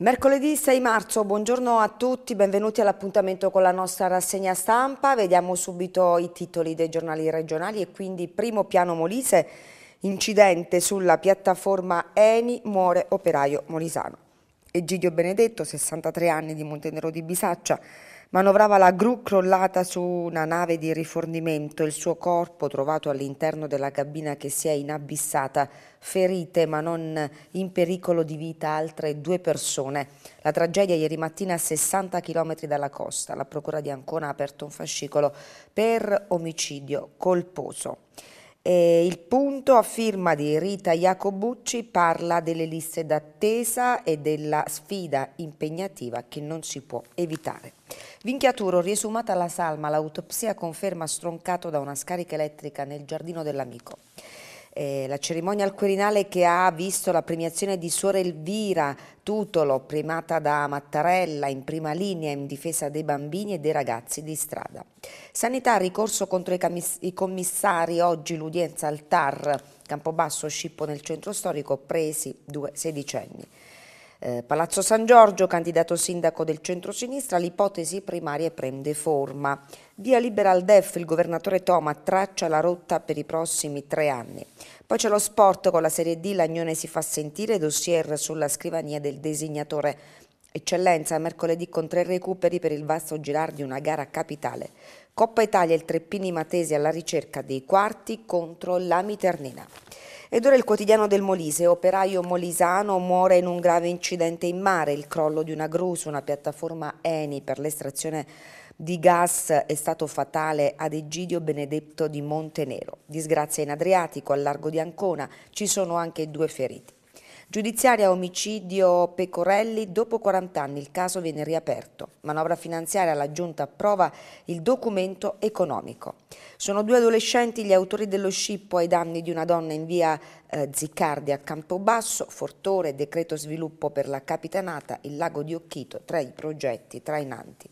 Mercoledì 6 marzo, buongiorno a tutti, benvenuti all'appuntamento con la nostra rassegna stampa. Vediamo subito i titoli dei giornali regionali e quindi primo piano Molise, incidente sulla piattaforma Eni, muore operaio molisano. Egidio Benedetto, 63 anni di Montenero di Bisaccia, Manovrava la gru crollata su una nave di rifornimento, il suo corpo trovato all'interno della cabina che si è inabissata, ferite ma non in pericolo di vita altre due persone. La tragedia ieri mattina a 60 km dalla costa. La procura di Ancona ha aperto un fascicolo per omicidio colposo. E il punto a firma di Rita Jacobucci parla delle liste d'attesa e della sfida impegnativa che non si può evitare. Vinchiaturo, riesumata la salma, l'autopsia conferma stroncato da una scarica elettrica nel giardino dell'amico. Eh, la cerimonia al Quirinale che ha visto la premiazione di Suor Elvira Tutolo, primata da Mattarella, in prima linea in difesa dei bambini e dei ragazzi di strada. Sanità, ricorso contro i, i commissari, oggi l'udienza al TAR, Campobasso, Scippo nel centro storico, presi due sedicenni. Eh, Palazzo San Giorgio, candidato sindaco del centro-sinistra, l'ipotesi primaria prende forma. Via Liberal DEF, il governatore Toma traccia la rotta per i prossimi tre anni. Poi c'è lo sport con la Serie D, l'Agnone si fa sentire, dossier sulla scrivania del designatore. Eccellenza, mercoledì con tre recuperi per il vasto girar di una gara capitale. Coppa Italia, il Treppini Matesi alla ricerca dei quarti contro la Miternina. Ed ora il quotidiano del Molise, operaio molisano muore in un grave incidente in mare, il crollo di una gru su una piattaforma Eni per l'estrazione di gas è stato fatale ad Egidio Benedetto di Montenero. Disgrazia in Adriatico, al largo di Ancona, ci sono anche due feriti. Giudiziaria omicidio Pecorelli, dopo 40 anni il caso viene riaperto. Manovra finanziaria, la giunta approva il documento economico. Sono due adolescenti gli autori dello scippo ai danni di una donna in via eh, Ziccardi a Campobasso, Fortore, decreto sviluppo per la Capitanata, il lago di Occhito, tra i progetti trainanti.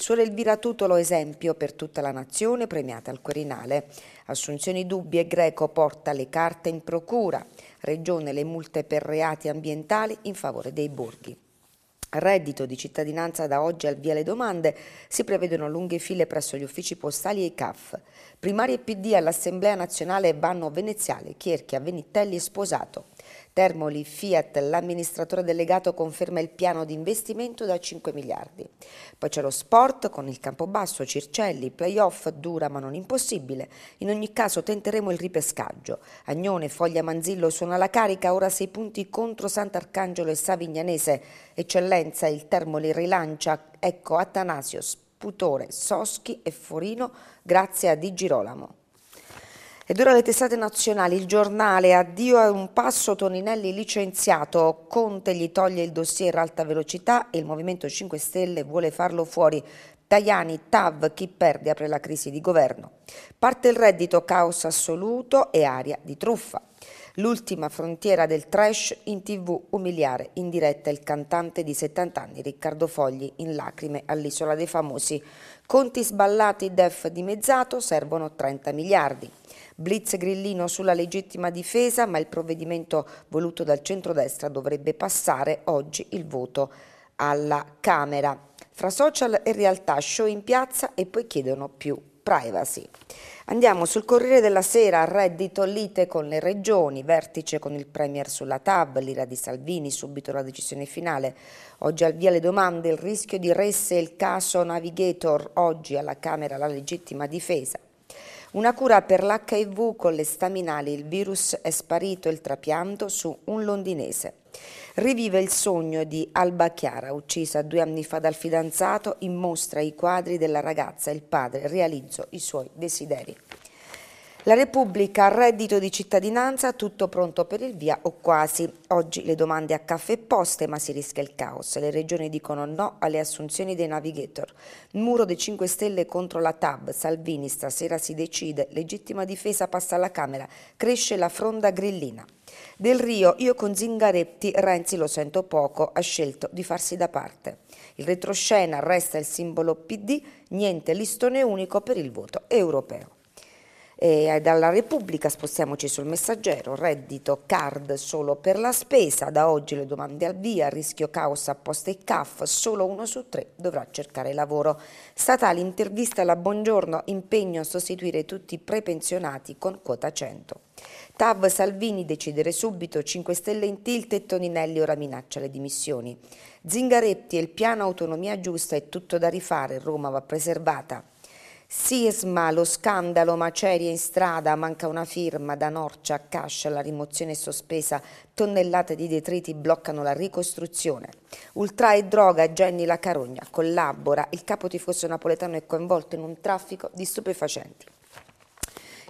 Suor Elvira Tutolo esempio per tutta la nazione, premiata al Quirinale. Assunzioni Dubbie Greco porta le carte in procura, Regione le multe per reati ambientali in favore dei borghi reddito di cittadinanza da oggi al via le domande, si prevedono lunghe file presso gli uffici postali e i CAF. Primarie PD all'Assemblea nazionale vanno Veneziale, Chierchia, Venitelli e Sposato. Termoli, Fiat, l'amministratore delegato conferma il piano di investimento da 5 miliardi. Poi c'è lo sport con il Campobasso, Circelli, playoff dura ma non impossibile. In ogni caso tenteremo il ripescaggio. Agnone, Foglia Manzillo suona la carica, ora 6 punti contro Sant'Arcangelo e Savignanese. Eccellenza Potenza il Termoli rilancia, ecco Atanasio, Sputore, Soschi e Forino grazie a Di Girolamo. Ed ora le testate nazionali, il giornale, addio a un passo, Toninelli licenziato, Conte gli toglie il dossier alta velocità e il Movimento 5 Stelle vuole farlo fuori. Tajani, Tav, chi perde apre la crisi di governo. Parte il reddito, caos assoluto e aria di truffa. L'ultima frontiera del trash in tv umiliare in diretta il cantante di 70 anni Riccardo Fogli in lacrime all'Isola dei Famosi. Conti sballati def dimezzato servono 30 miliardi. Blitz grillino sulla legittima difesa ma il provvedimento voluto dal centrodestra dovrebbe passare oggi il voto alla Camera. Fra social e realtà show in piazza e poi chiedono più privacy. Andiamo sul Corriere della Sera, reddito lite con le regioni, vertice con il Premier sulla TAB, l'ira di Salvini, subito la decisione finale. Oggi al via le domande, il rischio di resse il caso Navigator, oggi alla Camera la legittima difesa. Una cura per l'HIV con le staminali, il virus è sparito il trapianto su un londinese. Rivive il sogno di Alba Chiara, uccisa due anni fa dal fidanzato, in mostra i quadri della ragazza, il padre, realizzo i suoi desideri. La Repubblica, reddito di cittadinanza, tutto pronto per il via o quasi. Oggi le domande a caffè poste, ma si rischia il caos. Le regioni dicono no alle assunzioni dei navigator. Muro dei 5 Stelle contro la TAB. Salvini stasera si decide. Legittima difesa passa alla Camera. Cresce la fronda grillina. Del Rio, io con Zingaretti, Renzi lo sento poco, ha scelto di farsi da parte. Il retroscena resta il simbolo PD, niente listone unico per il voto europeo. E dalla Repubblica spostiamoci sul messaggero, reddito, card solo per la spesa, da oggi le domande al via, rischio caos apposta e CAF, solo uno su tre dovrà cercare lavoro. Statale, intervista alla Buongiorno, impegno a sostituire tutti i prepensionati con quota 100. Tav Salvini decidere subito, 5 Stelle in tilt e Toninelli ora minaccia le dimissioni. Zingaretti e il piano autonomia giusta è tutto da rifare, Roma va preservata. Sisma, lo scandalo, macerie in strada, manca una firma da Norcia a Cascia, la rimozione è sospesa, tonnellate di detriti bloccano la ricostruzione. Ultra e droga, Jenny La Carogna collabora, il capo tifoso napoletano è coinvolto in un traffico di stupefacenti.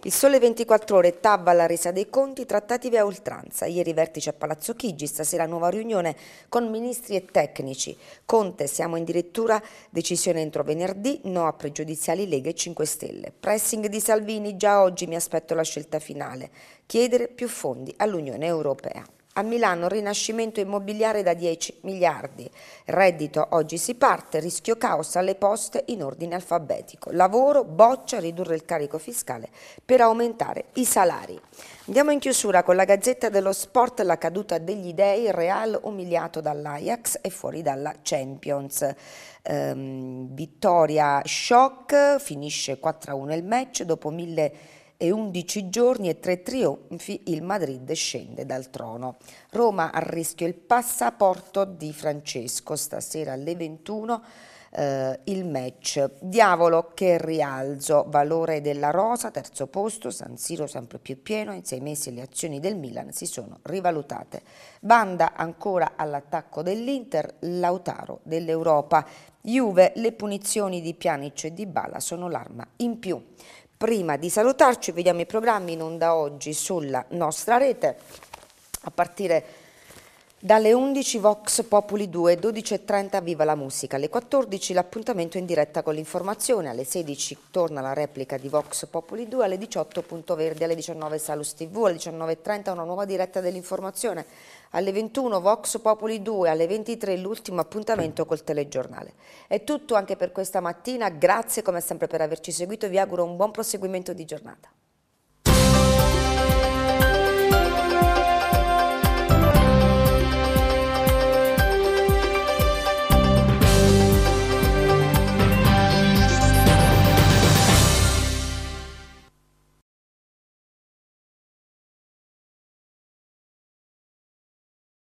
Il sole 24 ore tabba la resa dei conti, trattativi a oltranza. Ieri vertice a Palazzo Chigi, stasera nuova riunione con ministri e tecnici. Conte, siamo in addirittura decisione entro venerdì, no a pregiudiziali Lega e 5 Stelle. Pressing di Salvini, già oggi mi aspetto la scelta finale. Chiedere più fondi all'Unione Europea a Milano rinascimento immobiliare da 10 miliardi, reddito oggi si parte, rischio caos alle poste in ordine alfabetico, lavoro, boccia, ridurre il carico fiscale per aumentare i salari. Andiamo in chiusura con la Gazzetta dello Sport, la caduta degli dei, Real umiliato dall'Ajax e fuori dalla Champions. Ehm, vittoria shock, finisce 4-1 il match dopo mille e 11 giorni e 3 trionfi il Madrid scende dal trono. Roma a rischio il passaporto di Francesco stasera alle 21. Uh, eh, il match. Diavolo che rialzo, valore della rosa, terzo posto, San Siro sempre più pieno, in sei mesi le azioni del Milan si sono rivalutate. Banda ancora all'attacco dell'Inter, Lautaro dell'Europa. Juve, le punizioni di Pjanic e di Bala sono l'arma in più. Prima di salutarci vediamo i programmi in onda oggi sulla nostra rete a partire dalle 11 Vox Populi 2, 12.30 Viva la Musica, alle 14 l'appuntamento in diretta con l'informazione, alle 16 torna la replica di Vox Populi 2, alle 18 Punto Verde, alle 19 Salus TV, alle 19.30 una nuova diretta dell'informazione, alle 21 Vox Populi 2, alle 23 l'ultimo appuntamento col telegiornale. È tutto anche per questa mattina, grazie come sempre per averci seguito, vi auguro un buon proseguimento di giornata.